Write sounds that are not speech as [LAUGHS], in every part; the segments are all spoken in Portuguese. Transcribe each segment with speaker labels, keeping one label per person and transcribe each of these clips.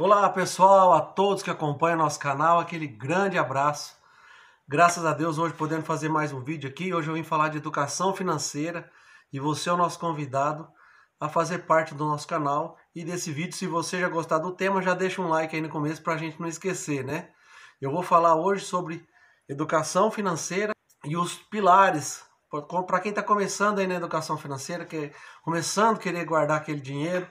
Speaker 1: Olá pessoal, a todos que acompanham nosso canal, aquele grande abraço. Graças a Deus hoje podendo fazer mais um vídeo aqui. Hoje eu vim falar de educação financeira e você é o nosso convidado a fazer parte do nosso canal e desse vídeo. Se você já gostar do tema, já deixa um like aí no começo para a gente não esquecer, né? Eu vou falar hoje sobre educação financeira e os pilares para quem está começando aí na educação financeira, que começando a querer guardar aquele dinheiro.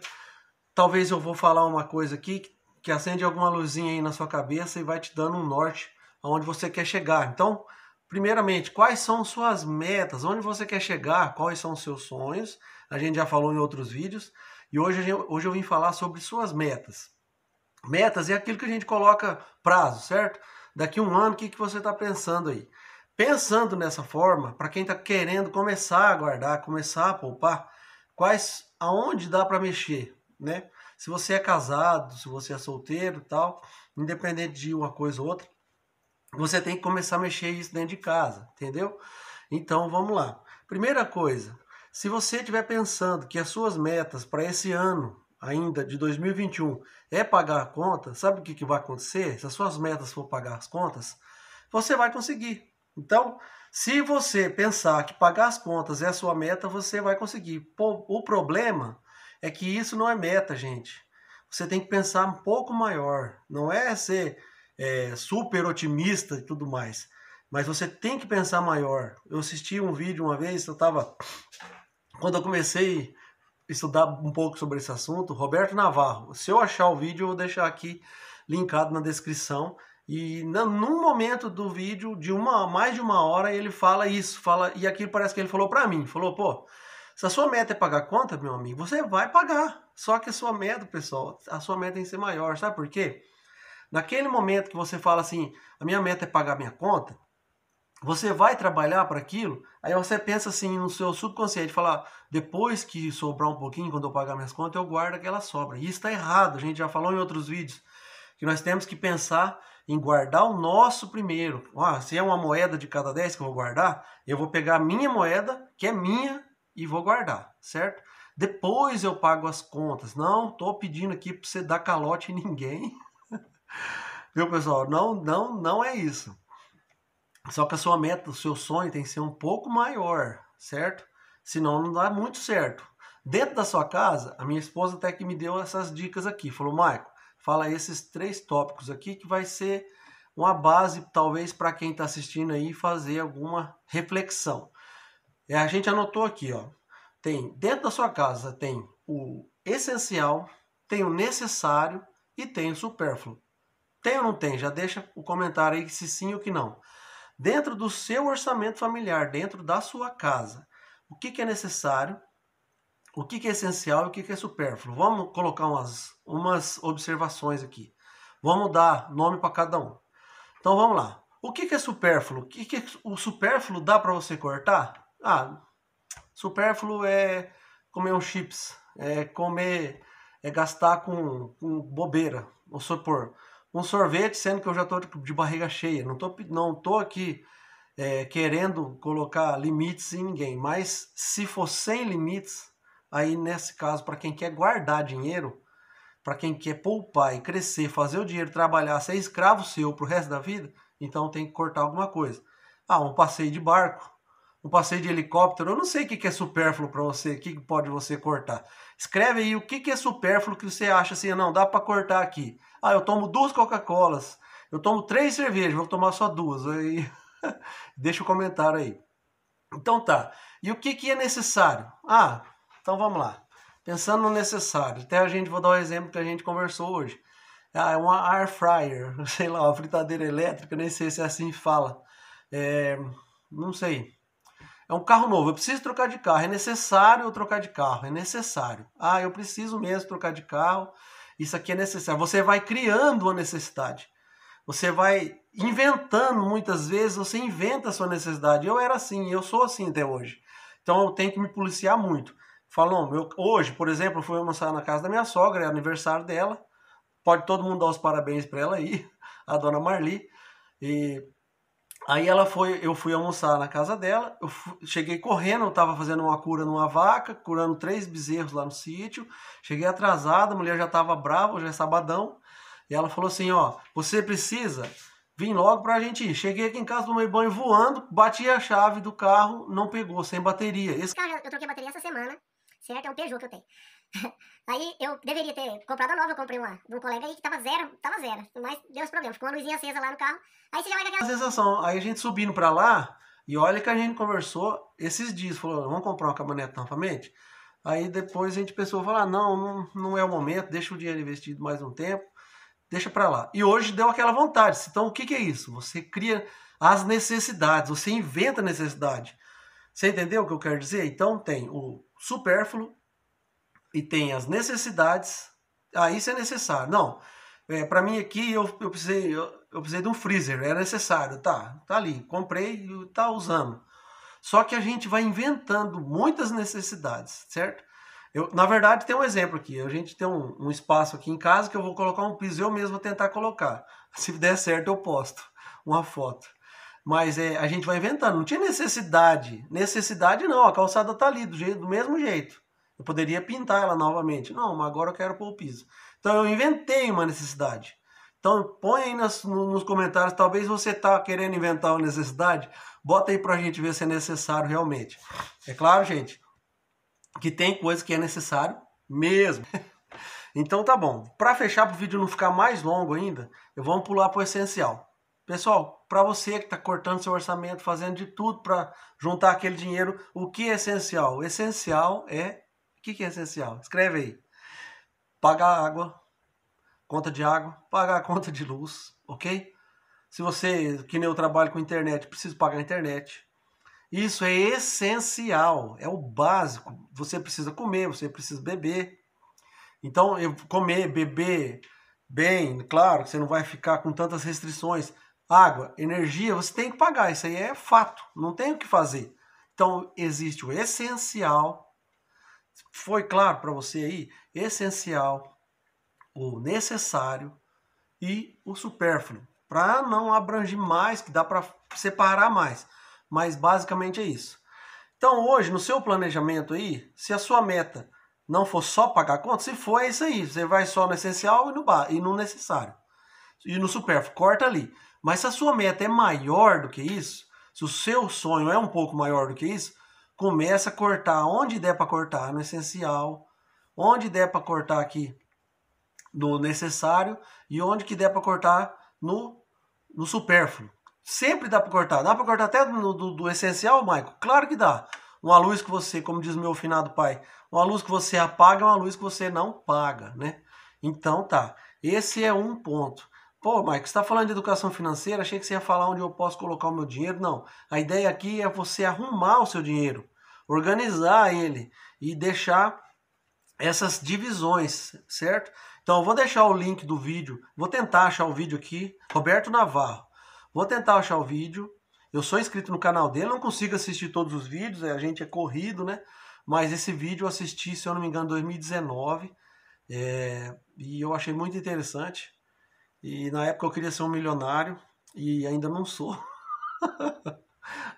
Speaker 1: Talvez eu vou falar uma coisa aqui que que acende alguma luzinha aí na sua cabeça e vai te dando um norte aonde você quer chegar. Então, primeiramente, quais são suas metas? Onde você quer chegar? Quais são seus sonhos? A gente já falou em outros vídeos e hoje, hoje eu vim falar sobre suas metas. Metas é aquilo que a gente coloca prazo, certo? Daqui um ano, o que, que você está pensando aí? Pensando nessa forma, para quem está querendo começar a guardar, começar a poupar, quais, aonde dá para mexer, né? Se você é casado, se você é solteiro tal, independente de uma coisa ou outra, você tem que começar a mexer isso dentro de casa, entendeu? Então vamos lá. Primeira coisa, se você estiver pensando que as suas metas para esse ano ainda de 2021 é pagar a conta, sabe o que, que vai acontecer? Se as suas metas for pagar as contas, você vai conseguir. Então, se você pensar que pagar as contas é a sua meta, você vai conseguir. O problema é que isso não é meta, gente. Você tem que pensar um pouco maior. Não é ser é, super otimista e tudo mais. Mas você tem que pensar maior. Eu assisti um vídeo uma vez, eu estava. Quando eu comecei a estudar um pouco sobre esse assunto, Roberto Navarro. Se eu achar o vídeo, eu vou deixar aqui linkado na descrição. E num momento do vídeo, de uma mais de uma hora, ele fala isso, fala e aquilo parece que ele falou para mim, falou, pô, se a sua meta é pagar a conta, meu amigo, você vai pagar. Só que a sua meta, pessoal, a sua meta tem que ser maior. Sabe por quê? Naquele momento que você fala assim, a minha meta é pagar minha conta, você vai trabalhar para aquilo, aí você pensa assim no seu subconsciente, falar, depois que sobrar um pouquinho, quando eu pagar minhas contas, eu guardo aquela sobra. E isso está errado, a gente já falou em outros vídeos, que nós temos que pensar em guardar o nosso primeiro. Ah, se é uma moeda de cada 10 que eu vou guardar, eu vou pegar a minha moeda, que é minha, e vou guardar, certo? Depois eu pago as contas. Não tô pedindo aqui para você dar calote em ninguém. [LAUGHS] Viu, pessoal? Não, não, não é isso. Só que a sua meta, o seu sonho tem que ser um pouco maior, certo? Senão não dá muito certo. Dentro da sua casa, a minha esposa até que me deu essas dicas aqui. Falou, Maico, fala esses três tópicos aqui que vai ser uma base, talvez, para quem está assistindo aí fazer alguma reflexão. É, a gente anotou aqui, ó. Tem dentro da sua casa tem o essencial, tem o necessário e tem o supérfluo. Tem ou não tem? Já deixa o comentário aí se sim ou que não. Dentro do seu orçamento familiar, dentro da sua casa, o que, que é necessário, o que, que é essencial e o que, que é supérfluo. Vamos colocar umas, umas observações aqui. Vamos dar nome para cada um. Então vamos lá. O que, que é supérfluo? O que, que o supérfluo dá para você cortar? Ah, supérfluo é comer um chips, é comer, é gastar com, com bobeira. Vamos supor, um sorvete, sendo que eu já estou tipo, de barriga cheia. Não estou não tô aqui é, querendo colocar limites em ninguém, mas se for sem limites, aí nesse caso, para quem quer guardar dinheiro, para quem quer poupar e crescer, fazer o dinheiro trabalhar, ser escravo seu para o resto da vida, então tem que cortar alguma coisa. Ah, um passeio de barco, o passeio de helicóptero, eu não sei o que, que é supérfluo para você, o que, pode você cortar. Escreve aí o que, que é supérfluo que você acha assim, não, dá para cortar aqui. Ah, eu tomo duas Coca-Colas, eu tomo três cervejas, vou tomar só duas. Aí, [LAUGHS] deixa o um comentário aí. Então tá, e o que, que é necessário? Ah, então vamos lá. Pensando no necessário, até a gente, vou dar o um exemplo que a gente conversou hoje. Ah, é uma air fryer, [LAUGHS] sei lá, uma fritadeira elétrica, nem sei se é assim fala. É, não sei. É um carro novo, eu preciso trocar de carro, é necessário eu trocar de carro, é necessário. Ah, eu preciso mesmo trocar de carro, isso aqui é necessário. Você vai criando uma necessidade. Você vai inventando muitas vezes, você inventa a sua necessidade. Eu era assim, eu sou assim até hoje. Então eu tenho que me policiar muito. Falou, meu, hoje, por exemplo, eu fui almoçar na casa da minha sogra, é aniversário dela. Pode todo mundo dar os parabéns para ela aí, [LAUGHS] a dona Marli. E Aí ela foi, eu fui almoçar na casa dela, eu fui, cheguei correndo, eu estava fazendo uma cura numa vaca, curando três bezerros lá no sítio. Cheguei atrasada, a mulher já estava brava, já é sabadão. E ela falou assim, ó, você precisa vir logo para a gente ir. Cheguei aqui em casa, tomei banho voando, bati a chave do carro, não pegou, sem bateria. Esse carro eu troquei a bateria essa semana certo? É um Peugeot que eu tenho. [LAUGHS] aí eu deveria ter comprado a nova, eu comprei uma de um colega aí que tava zero, tava zero, mas deu os problemas, ficou uma luzinha acesa lá no carro. Aí você já vai com aquela. A sensação, aí a gente subindo pra lá, e olha que a gente conversou esses dias, falou, vamos comprar uma caminhonete novamente? Aí depois a gente pensou, falar, ah, não, não, não é o momento, deixa o dinheiro investido mais um tempo, deixa pra lá. E hoje deu aquela vontade. Então o que, que é isso? Você cria as necessidades, você inventa necessidade. Você entendeu o que eu quero dizer? Então tem o supérfluo e tem as necessidades, aí ah, isso é necessário. Não, é, para mim aqui eu, eu, precisei, eu, eu precisei de um freezer, é necessário, tá, tá ali, comprei e tá usando. Só que a gente vai inventando muitas necessidades, certo? Eu, na verdade, tem um exemplo aqui. A gente tem um, um, espaço aqui em casa que eu vou colocar um piso, eu mesmo vou tentar colocar. [LAUGHS] Se der certo, eu posto uma foto. Mas é, a gente vai inventando. Não tinha necessidade. Necessidade não, a calçada tá ali, do, jeito, do mesmo jeito. Eu poderia pintar ela novamente. Não, mas agora eu quero pôr o piso. Então eu inventei uma necessidade. Então põe aí nas, nos comentários, talvez você tá querendo inventar uma necessidade, bota aí pra gente ver se é necessário realmente. É claro, gente, que tem coisa que é necessário mesmo. [LAUGHS] Então tá bom. Para fechar, para o vídeo não ficar mais longo ainda, eu vou pular para o essencial. Pessoal, para você que está cortando seu orçamento, fazendo de tudo para juntar aquele dinheiro, o que é essencial? O essencial é. O que, que é essencial? Escreve aí. Pagar água, conta de água, pagar a conta de luz, ok? Se você, que nem eu trabalho com internet, precisa pagar a internet. Isso é essencial, é o básico. Você precisa comer, você precisa beber. Então, eu comer, beber bem, claro você não vai ficar com tantas restrições, água, energia, você tem que pagar. Isso aí é fato, não tem o que fazer. Então, existe o essencial. Foi claro para você aí? Essencial, o necessário e o supérfluo. Para não abranger mais, que dá para separar mais. Mas basicamente é isso. Então, hoje, no seu planejamento aí, se a sua meta não for só pagar conta, se for, é isso aí. Você vai só no essencial e no, e no necessário. E no supérfluo. Corta ali. Mas se a sua meta é maior do que isso, se o seu sonho é um pouco maior do que isso, começa a cortar onde der para cortar no essencial, onde der para cortar aqui no necessário e onde que der para cortar no, no supérfluo. Sempre dá para cortar. Dá para cortar até no, do, do essencial, Maico? Claro que dá. Uma luz que você, como diz meu finado pai, uma luz que você apaga é uma luz que você não paga, né? Então tá. Esse é um ponto. Pô, você está falando de educação financeira, achei que você ia falar onde eu posso colocar o meu dinheiro. Não, a ideia aqui é você arrumar o seu dinheiro, organizar ele e deixar essas divisões, certo? Então, eu vou deixar o link do vídeo, vou tentar achar o vídeo aqui, Roberto Navarro. Vou tentar achar o vídeo. Eu sou inscrito no canal dele, não consigo assistir todos os vídeos, é, a gente é corrido, né? Mas esse vídeo eu assisti, se eu não me engano, em 2019. É... e eu achei muito interessante. E na época eu queria ser um milionário e ainda não sou. [LAUGHS]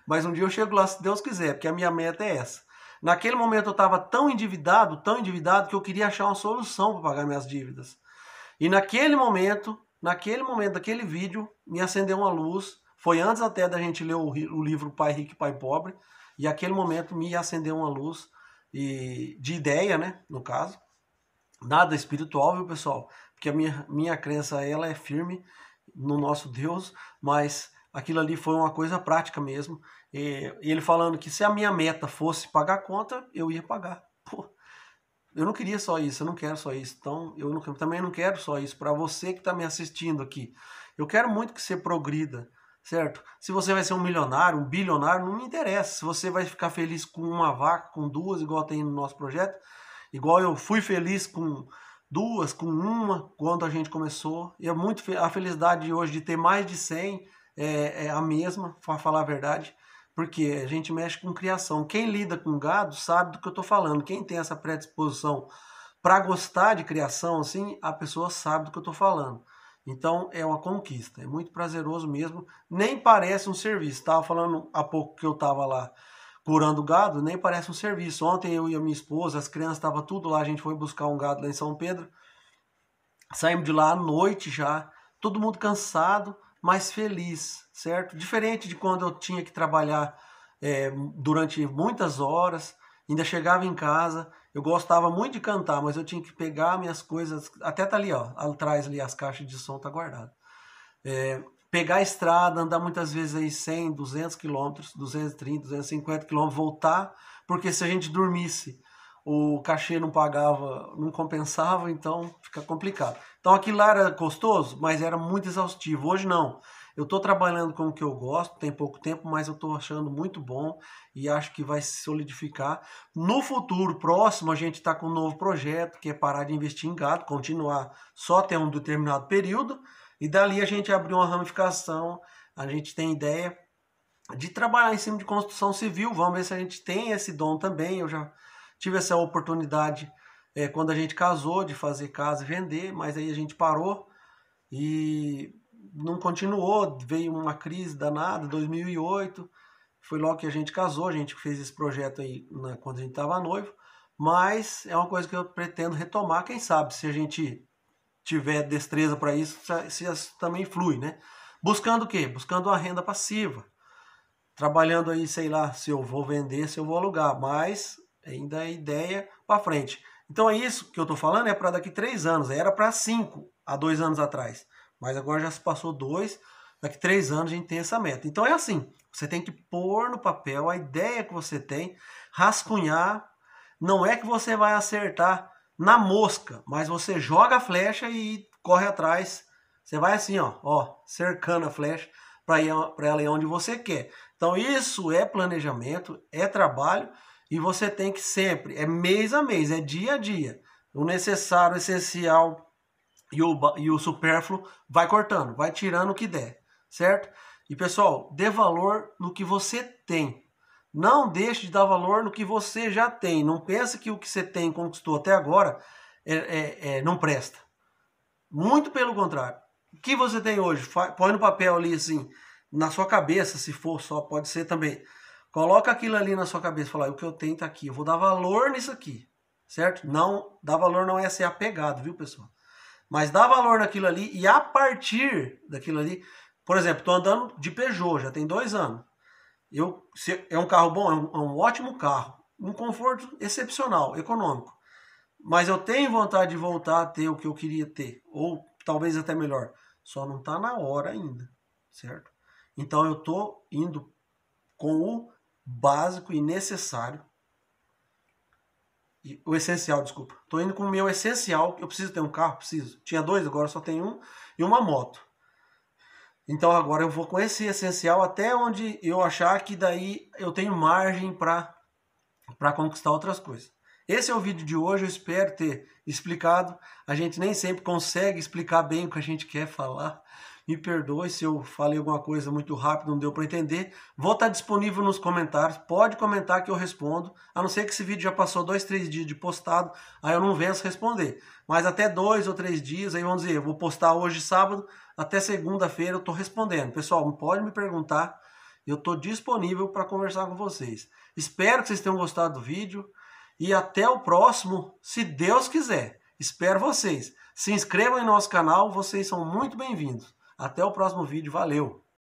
Speaker 1: Mas um dia eu chego lá, se Deus quiser, porque a minha meta é essa. Naquele momento eu estava tão endividado, tão endividado, que eu queria achar uma solução para pagar minhas dívidas. E naquele momento, naquele momento daquele vídeo, me acendeu uma luz. Foi antes até da gente ler o, o livro Pai Rico e Pai Pobre. E aquele momento me acendeu uma luz e, de ideia, né? No caso. Nada espiritual, viu, pessoal? porque a minha, minha crença ela é firme no nosso Deus, mas aquilo ali foi uma coisa prática mesmo. E ele falando que se a minha meta fosse pagar a conta, eu ia pagar. Pô, eu não queria só isso, eu não quero só isso. Então, eu não, também não quero só isso. Para você que está me assistindo aqui, eu quero muito que você progrida, certo? Se você vai ser um milionário, um bilionário, não me interessa. Se você vai ficar feliz com uma vaca, com duas, igual tem no nosso projeto, igual eu fui feliz com duas, com uma, quando a gente começou. E é muito a felicidade de hoje de ter mais de 100 é, é a mesma, para falar a verdade, porque a gente mexe com criação. Quem lida com gado sabe do que eu estou falando. Quem tem essa predisposição para gostar de criação, assim, a pessoa sabe do que eu estou falando. Então é uma conquista, é muito prazeroso mesmo. Nem parece um serviço. Estava falando há pouco que eu estava lá curando gado, nem parece um serviço. Ontem eu e a minha esposa, as crianças estavam tudo lá, a gente foi buscar um gado lá em São Pedro. Saímos de lá à noite já, todo mundo cansado, mas feliz, certo? Diferente de quando eu tinha que trabalhar é, durante muitas horas, ainda chegava em casa, eu gostava muito de cantar, mas eu tinha que pegar minhas coisas, até tá ali, ó, atrás ali as caixas de som tá guardado. É, pegar a estrada, andar muitas vezes aí 100, 200 quilômetros, 230, 250 quilômetros, voltar, porque se a gente dormisse, o cachê não pagava, não compensava, então fica complicado. Então aquilo lá era gostoso, mas era muito exaustivo. Hoje não. Eu estou trabalhando com o que eu gosto, tem pouco tempo, mas eu estou achando muito bom e acho que vai se solidificar. No futuro próximo, a gente está com um novo projeto, que é parar de investir em gado, continuar só até um determinado período, e dali a gente abriu uma ramificação, a gente tem ideia de trabalhar em cima de construção civil. Vamos ver se a gente tem esse dom também. Eu já tive essa oportunidade é, quando a gente casou de fazer casa e vender, mas aí a gente parou e não continuou. Veio uma crise danada, 2008. Foi logo que a gente casou, a gente fez esse projeto aí né, quando a gente estava noivo. Mas é uma coisa que eu pretendo retomar. Quem sabe se a gente tiver destreza para isso, se também flui, né? Buscando o quê? Buscando uma renda passiva. Trabalhando aí, sei lá, se eu vou vender, se eu vou alugar, mas ainda é ideia para frente. Então é isso que eu estou falando, é para daqui três anos, era para cinco há dois anos atrás, mas agora já se passou dois, daqui três anos a gente tem essa meta. Então é assim, você tem que pôr no papel a ideia que você tem, rascunhar. Não é que você vai acertar na mosca, mas você joga a flecha e corre atrás. Você vai assim, ó, ó cercando a flecha para ela ir onde você quer. Então isso é planejamento, é trabalho e você tem que sempre, é mês a mês, é dia a dia. O necessário, o essencial e o, e o supérfluo vai cortando, vai tirando o que der, certo? E pessoal, dê valor no que você tem. Não deixe de dar valor no que você já tem. Não pense que o que você tem conquistou até agora é, é, é não presta. Muito pelo contrário. O que você tem hoje? Põe no papel ali assim, na sua cabeça, se for só, pode ser também. Coloca aquilo ali na sua cabeça, fala, o que eu tenho está aqui, eu vou dar valor nisso aqui, certo? Não, dar valor não é ser apegado, viu, pessoal? Mas dá valor naquilo ali e a partir daquilo ali, por exemplo, estou andando de Peugeot, já tem dois anos. Eu, se, é um carro bom, é um, é um ótimo carro, um conforto excepcional, econômico. Mas eu tenho vontade de voltar a ter o que eu queria ter, ou talvez até melhor. Só não está na hora ainda, certo? Então eu estou indo com o básico e necessário. E, o essencial, desculpa. Estou indo com o meu essencial. Eu preciso ter um carro? Preciso. Tinha dois, agora só tenho um. E uma moto. Então agora eu vou com esse essencial até onde eu achar que daí eu tenho margem para conquistar outras coisas. Esse é o vídeo de hoje, eu espero ter explicado. A gente nem sempre consegue explicar bem o que a gente quer falar. Me perdoe se eu falei alguma coisa muito rápido, não deu para entender. Vou estar tá disponível nos comentários. Pode comentar que eu respondo. A não ser que esse vídeo já passou dois, três dias de postado, aí eu não venço responder. Mas até dois ou três dias, aí vamos dizer, eu vou postar hoje sábado, até segunda-feira eu estou respondendo. Pessoal, pode me perguntar. Eu estou disponível para conversar com vocês. Espero que vocês tenham gostado do vídeo. E até o próximo, se Deus quiser. Espero vocês. Se inscrevam em nosso canal, vocês são muito bem-vindos. Até o próximo vídeo, valeu!